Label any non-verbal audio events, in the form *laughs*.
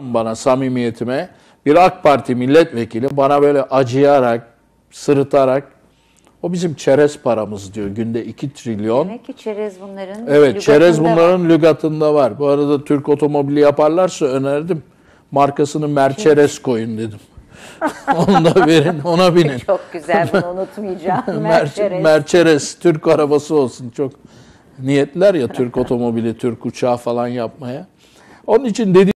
bana samimiyetime bir AK Parti milletvekili bana böyle acıyarak, sırıtarak o bizim çerez paramız diyor. Günde 2 trilyon. Demek ki çerez bunların Evet, çerez bunların var. lügatında var. Bu arada Türk otomobili yaparlarsa önerdim. Markasını Merçerez koyun dedim. *laughs* Onu da verin, ona binin. Çok güzel, bunu unutmayacağım. Merçerez. *laughs* Merçerez, Türk arabası olsun. Çok niyetler ya Türk *laughs* otomobili, Türk uçağı falan yapmaya. Onun için dedi